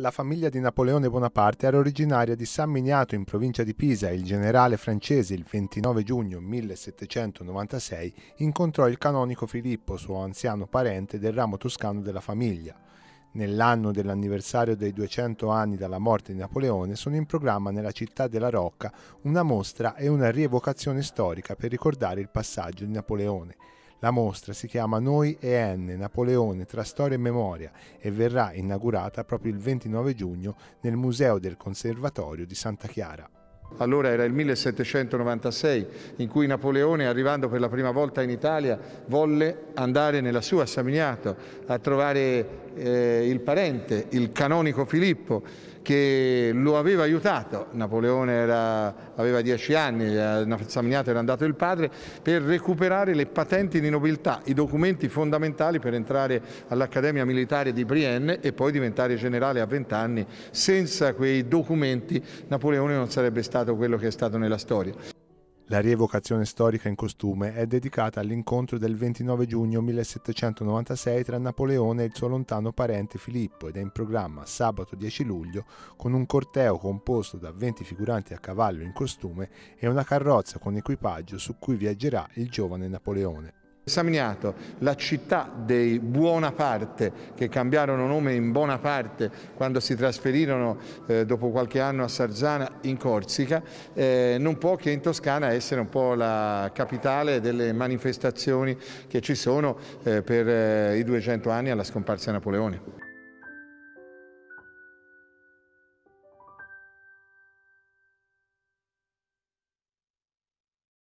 La famiglia di Napoleone Bonaparte era originaria di San Miniato in provincia di Pisa e il generale francese il 29 giugno 1796 incontrò il canonico Filippo, suo anziano parente del ramo toscano della famiglia. Nell'anno dell'anniversario dei 200 anni dalla morte di Napoleone sono in programma nella città della Rocca una mostra e una rievocazione storica per ricordare il passaggio di Napoleone. La mostra si chiama Noi e N, Napoleone tra storia e memoria e verrà inaugurata proprio il 29 giugno nel Museo del Conservatorio di Santa Chiara. Allora era il 1796 in cui Napoleone, arrivando per la prima volta in Italia, volle andare nella sua a Samignato a trovare eh, il parente, il canonico Filippo, che lo aveva aiutato. Napoleone era, aveva dieci anni, a Samignato era andato il padre, per recuperare le patenti di nobiltà, i documenti fondamentali per entrare all'Accademia Militare di Brienne e poi diventare generale a vent'anni. Senza quei documenti Napoleone non sarebbe stato stato quello che è stato nella storia. La rievocazione storica in costume è dedicata all'incontro del 29 giugno 1796 tra Napoleone e il suo lontano parente Filippo ed è in programma sabato 10 luglio con un corteo composto da 20 figuranti a cavallo in costume e una carrozza con equipaggio su cui viaggerà il giovane Napoleone esaminato la città dei Buona Parte, che cambiarono nome in Buona Parte quando si trasferirono eh, dopo qualche anno a Sarzana in Corsica, eh, non può che in Toscana essere un po' la capitale delle manifestazioni che ci sono eh, per eh, i 200 anni alla scomparsa di Napoleone.